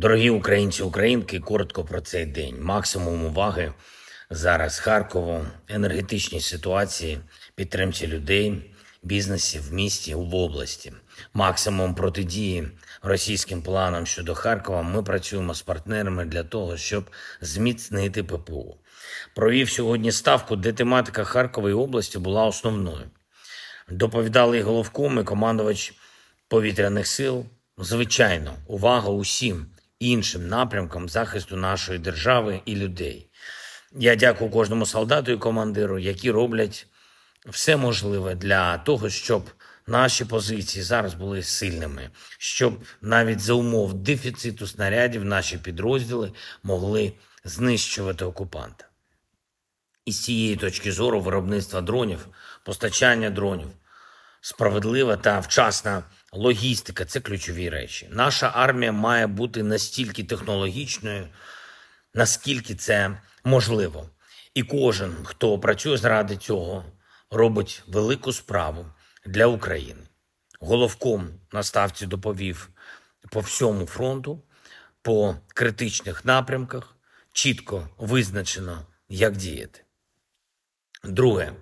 Дорогі українці, українки, коротко про цей день. Максимум уваги зараз Харкову, енергетичній ситуації, підтримці людей, бізнесів в місті в області. Максимум протидії російським планам щодо Харкова. Ми працюємо з партнерами для того, щоб зміцнити ППУ. Провів сьогодні ставку, де тематика Харкової області була основною. Доповідали і головком і командувач повітряних сил. Звичайно, увага усім іншим напрямкам захисту нашої держави і людей. Я дякую кожному солдату і командиру, які роблять все можливе для того, щоб наші позиції зараз були сильними, щоб навіть за умов дефіциту снарядів наші підрозділи могли знищувати окупанта. І з цієї точки зору виробництва дронів, постачання дронів, справедлива та вчасна логістика це ключові речі. Наша армія має бути настільки технологічною, наскільки це можливо. І кожен, хто працює заради цього, робить велику справу для України. Головком на ставці доповів по всьому фронту, по критичних напрямках, чітко визначено, як діяти. Друге,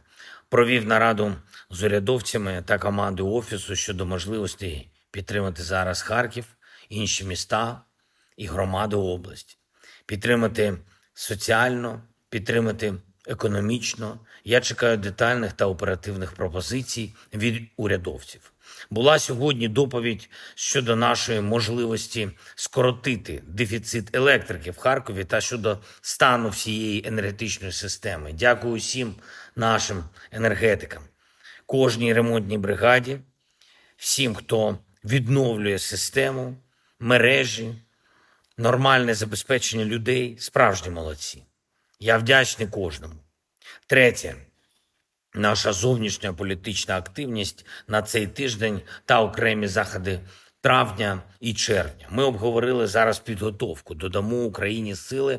провів нараду з урядовцями та командою офісу щодо можливості підтримати зараз Харків, інші міста і громади області, підтримати соціально, підтримати економічно. Я чекаю детальних та оперативних пропозицій від урядовців. Була сьогодні доповідь щодо нашої можливості скоротити дефіцит електрики в Харкові та щодо стану всієї енергетичної системи. Дякую всім нашим енергетикам кожній ремонтній бригаді, всім, хто відновлює систему, мережі, нормальне забезпечення людей, справжні молодці. Я вдячний кожному. Третє, наша зовнішня політична активність на цей тиждень та окремі заходи. Травня і червня ми обговорили зараз підготовку. Додамо Україні сили.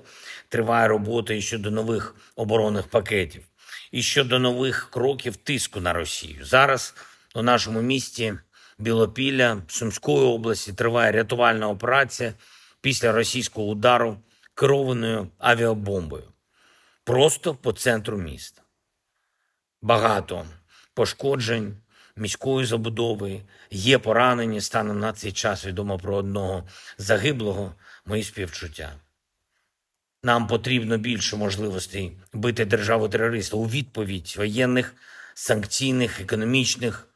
Триває робота і щодо нових оборонних пакетів і щодо нових кроків тиску на Росію. Зараз у нашому місті Білопілля Сумської області триває рятувальна операція після російського удару керованою авіабомбою. Просто по центру міста. Багато пошкоджень міської забудови, є поранені станом на цей час відомо про одного загиблого мої співчуття. Нам потрібно більше можливостей бити державу терориста у відповідь воєнних, санкційних, економічних,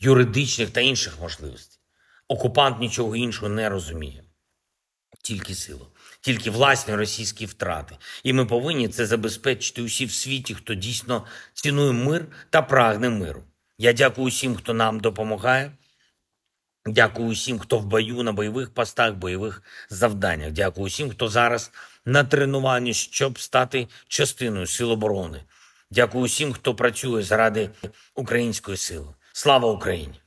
юридичних та інших можливостей. Окупант нічого іншого не розуміє, тільки силу, тільки власні російські втрати. І ми повинні це забезпечити усі в світі, хто дійсно цінує мир та прагне миру. Я дякую усім, хто нам допомагає. Дякую усім, хто в бою на бойових постах, бойових завданнях. Дякую усім, хто зараз на тренуванні, щоб стати частиною сил оборони. Дякую усім, хто працює заради української сили. Слава Україні!